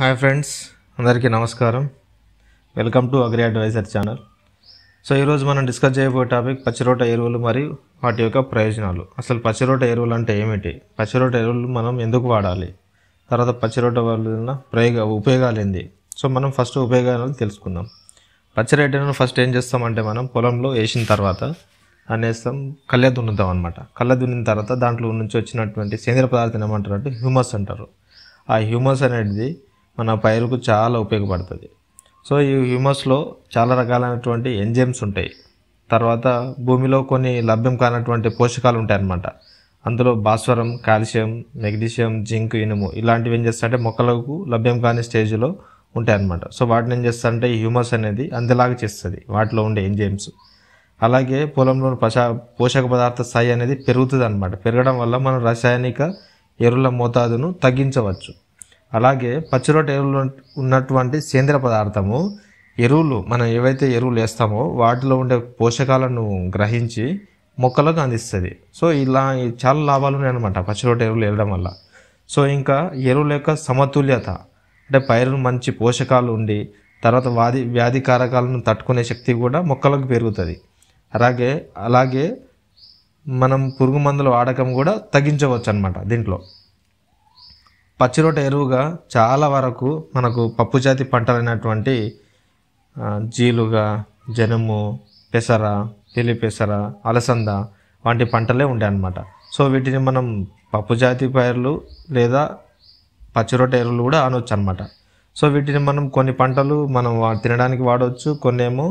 hi friends అందరికీ నమస్కారం welcome to agri advisor channel so ఈరోజు మనం డిస్కస్ చేయబోయే టాపిక్ పచ్చిరోట ఎరువులు మరియు వాటి యొక్క ప్రయోజనాలు అసలు పచ్చిరోట ఎరువులు అంటే ఏమిటి పచ్చిరోట ఎరువులు మనం ఎందుకు వాడాలి తర్వాత పచ్చిరోట వలన ప్రయోగ ఉపయోగాలు ఏంది సో మనం ఫస్ట్ ఉపయోగాలు తెలుసుకుందాం పచ్చిరేటను ఫస్ట్ ఏం చేస్తామంటే మనం పొలంలో వేసిన తర్వాత అనేస్తాం వేస్తాం కళ్ళ దున్నుతాం అనమాట కళ్ళ దున్నిన తర్వాత దాంట్లో నుంచి వచ్చినటువంటి సేంద్రియ పదార్థం ఏమంటారు అంటే హ్యూమస్ అంటారు ఆ హ్యూమస్ అనేది మన పైరుకు చాలా ఉపయోగపడుతుంది సో ఈ హ్యూమస్లో చాలా రకాలైనటువంటి ఎంజైమ్స్ ఉంటాయి తర్వాత భూమిలో కొన్ని లభ్యం కానటువంటి పోషకాలు ఉంటాయి అన్నమాట అందులో భాస్వరం కాల్షియం మెగ్నీషియం జింక్ ఇనుము ఇలాంటివి ఏం చేస్తారంటే మొక్కలకు లభ్యం కాని స్టేజ్లో ఉంటాయి అన్నమాట సో వాటిని ఏం చేస్తారంటే ఈ హ్యూమస్ అనేది అందేలాగా చేస్తుంది వాటిలో ఉండే ఎంజైమ్స్ అలాగే పొలంలో పశా పోషక పదార్థ స్థాయి అనేది పెరుగుతుంది అనమాట పెరగడం వల్ల మనం రసాయనిక ఎరువుల మోతాదును తగ్గించవచ్చు అలాగే పచ్చిరొట్టెలో ఉన్నటువంటి సేంద్రియ పదార్థము ఎరువులు మనం ఏవైతే ఎరువులు వేస్తామో వాటిలో ఉండే పోషకాలను గ్రహించి మొక్కలకు అందిస్తుంది సో ఇలా చాలా లాభాలు అనమాట పచ్చిరొట్టె ఎరువులు వేయడం వల్ల సో ఇంకా ఎరువుల యొక్క సమతుల్యత అంటే పైరును మంచి పోషకాలు ఉండి తర్వాత వ్యాధి వ్యాధి కారకాలను తట్టుకునే శక్తి కూడా మొక్కలకు పెరుగుతుంది అలాగే అలాగే మనం పురుగు మందుల వాడకం కూడా తగ్గించవచ్చు అనమాట దీంట్లో పచ్చిరోట ఎరువుగా చాలా వరకు మనకు పప్పు జాతి పంటలైనటువంటి జీలుగా జనుము పెసర తెలి పెసర అలసంద వంటి పంటలే ఉంటాయి అన్నమాట సో వీటిని మనం పప్పు జాతి పైర్లు లేదా పచ్చిరొట్ట ఎరువులు కూడా అనొచ్చు అనమాట సో వీటిని మనం కొన్ని పంటలు మనం తినడానికి వాడవచ్చు కొన్ని ఏమో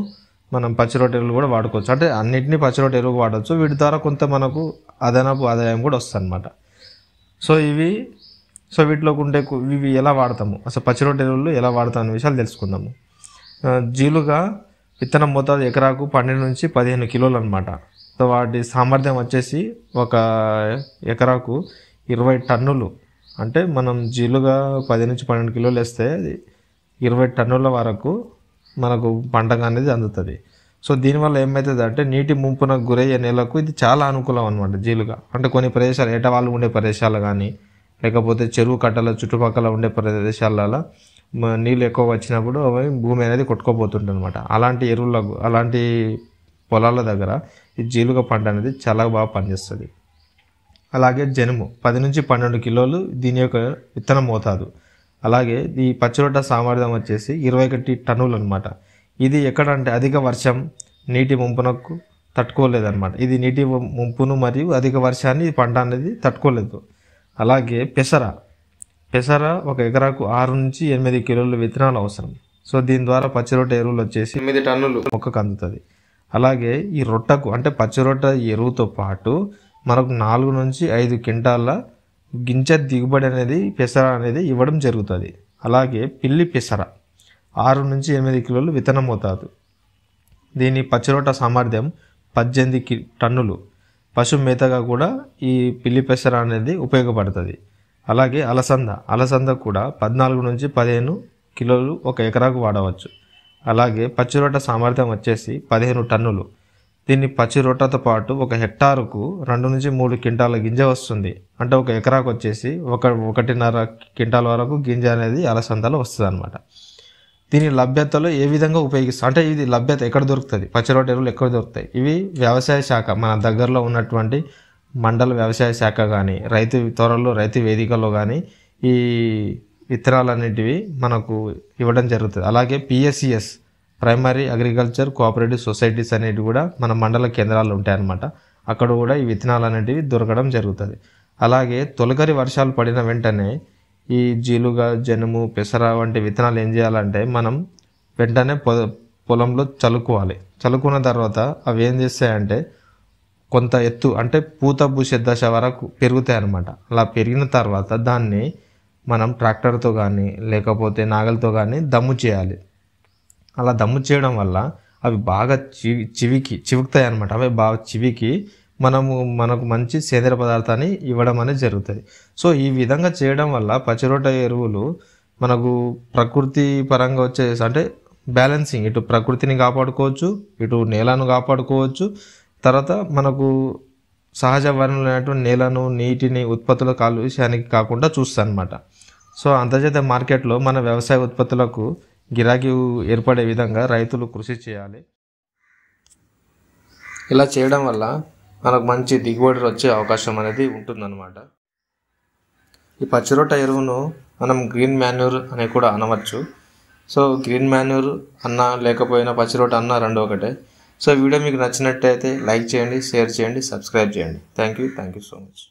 మనం పచ్చిరొట్ట ఎరువులు కూడా వాడుకోవచ్చు అంటే అన్నింటినీ పచ్చిరొట్ట ఎరువు వాడవచ్చు వీటి ద్వారా కొంత మనకు అదనపు ఆదాయం కూడా వస్తుంది అనమాట సో ఇవి సో వీటిలో ఉండే ఇవి ఎలా వాడతాము అసలు పచ్చి రొట్టె ఎరువులు ఎలా వాడతాం అనే విషయాలు తెలుసుకుందాము జీలుగా విత్తనం మోతాదు ఎకరాకు పన్నెండు నుంచి పదిహేను కిలోలు అనమాట సో వాటి సామర్థ్యం వచ్చేసి ఒక ఎకరాకు ఇరవై టన్నులు అంటే మనం జీలుగా పది నుంచి పన్నెండు కిలోలు వేస్తే ఇరవై టన్నుల వరకు మనకు పంటగా అనేది అందుతుంది సో దీనివల్ల ఏమవుతుంది అంటే నీటి ముంపున గురయ్యే నేలకు ఇది చాలా అనుకూలం అనమాట జీలుగా అంటే కొన్ని ప్రదేశాలు ఏటవాళ్ళు ఉండే ప్రదేశాలు కానీ లేకపోతే చెరువు కట్టల చుట్టుపక్కల ఉండే ప్రదేశాలలో నీళ్ళు ఎక్కువ వచ్చినప్పుడు అవి భూమి అనేది కొట్టుకోపోతుంటుంది అనమాట అలాంటి ఎరువులకు అలాంటి పొలాల దగ్గర ఈ జీలుగ పంట అనేది చాలా బాగా పనిచేస్తుంది అలాగే జనుము పది నుంచి పన్నెండు కిలోలు దీని యొక్క విత్తనం మోతాదు అలాగే ఈ పచ్చిరొట్ట సామర్థ్యం వచ్చేసి ఇరవై ఒకటి టన్నులు అనమాట ఇది ఎక్కడంటే అధిక వర్షం నీటి ముంపునకు తట్టుకోలేదన్నమాట ఇది నీటి ముంపును మరియు అధిక వర్షాన్ని పంట అనేది తట్టుకోలేదు అలాగే పెసర పెసర ఒక ఎకరాకు ఆరు నుంచి ఎనిమిది కిలోల విత్తనాలు అవసరం సో దీని ద్వారా పచ్చిరొట్ట ఎరువులు వచ్చేసి ఎనిమిది టన్నులు మొక్కకు అందుతుంది అలాగే ఈ రొట్టకు అంటే పచ్చిరొట్ట ఎరువుతో పాటు మనకు నాలుగు నుంచి ఐదు కింటాల గింజ దిగుబడి అనేది పెసర అనేది ఇవ్వడం జరుగుతుంది అలాగే పిల్లి పెసర ఆరు నుంచి ఎనిమిది కిలోలు విత్తనం అవుతాదు దీని పచ్చిరొట్ట సామర్థ్యం పద్దెనిమిది కి టన్నులు పశు మేతగా కూడా ఈ పిల్లి పెసర అనేది ఉపయోగపడుతుంది అలాగే అలసంద అలసంద కూడా పద్నాలుగు నుంచి పదిహేను కిలోలు ఒక ఎకరాకు వాడవచ్చు అలాగే పచ్చిరొట్ట సామర్థ్యం వచ్చేసి పదిహేను టన్నులు దీన్ని పచ్చిరొట్టతో పాటు ఒక హెక్టారుకు రెండు నుంచి మూడు క్వింటాల గింజ వస్తుంది అంటే ఒక ఎకరాకు వచ్చేసి ఒక ఒకటిన్నర క్వింటాల వరకు గింజ అనేది అలసందలు వస్తుంది అనమాట దీని లభ్యతలో ఏ విధంగా ఉపయోగిస్తాం అంటే ఇది లభ్యత ఎక్కడ దొరుకుతుంది పచ్చరొట్ట ఎరువులు ఎక్కడ దొరుకుతాయి ఇవి వ్యవసాయ శాఖ మన దగ్గరలో ఉన్నటువంటి మండల వ్యవసాయ శాఖ కానీ రైతు త్వరలో రైతు వేదికలో కానీ ఈ విత్తనాలన్నింటివి మనకు ఇవ్వడం జరుగుతుంది అలాగే PSCS primary agriculture cooperative societies అనేవి కూడా మన మండల కేంద్రాలు ఉంటాయన్నమాట అక్కడ కూడా ఈ విత్తనాలు అనేటివి దొరకడం జరుగుతుంది అలాగే తొలకరి వర్షాలు పడిన వెంటనే ఈ జీలుగా జనుము పెసర వంటి విత్తనాలు ఏం చేయాలంటే మనం వెంటనే పొ పొలంలో చల్లుకోవాలి చల్లుకున్న తర్వాత అవి ఏం చేస్తాయంటే కొంత ఎత్తు అంటే పూత పూసే దశ వరకు పెరుగుతాయి అన్నమాట అలా పెరిగిన తర్వాత దాన్ని మనం ట్రాక్టర్తో కానీ లేకపోతే నాగలతో కానీ దమ్ము చేయాలి అలా దమ్ము చేయడం వల్ల అవి బాగా చివి చివికి చివుకుతాయి అనమాట అవి బాగా చివికి మనము మనకు మంచి సేంద్రియ పదార్థాన్ని ఇవ్వడం అనేది జరుగుతుంది సో ఈ విధంగా చేయడం వల్ల పచ్చిరొట్ట ఎరువులు మనకు ప్రకృతి పరంగా వచ్చే అంటే బ్యాలెన్సింగ్ ఇటు ప్రకృతిని కాపాడుకోవచ్చు ఇటు నేలను కాపాడుకోవచ్చు తర్వాత మనకు సహజ వనరులైనటువంటి నేలను నీటిని ఉత్పత్తుల కాలుష్యానికి కాకుండా అనమాట సో అంతర్జాతీయ మార్కెట్లో మన వ్యవసాయ ఉత్పత్తులకు గిరాకీ ఏర్పడే విధంగా రైతులు కృషి చేయాలి ఇలా చేయడం వల్ల మనకు మంచి దిగుబడులు వచ్చే అవకాశం అనేది ఉంటుందన్నమాట ఈ పచ్చిరొట్ట ఎరువును మనం గ్రీన్ మాన్యూర్ అని కూడా అనవచ్చు సో గ్రీన్ మాన్యూర్ అన్న లేకపోయినా పచ్చిరొట్ట అన్న రెండు ఒకటే సో వీడియో మీకు నచ్చినట్టయితే లైక్ చేయండి షేర్ చేయండి సబ్స్క్రైబ్ చేయండి thank you thank you so much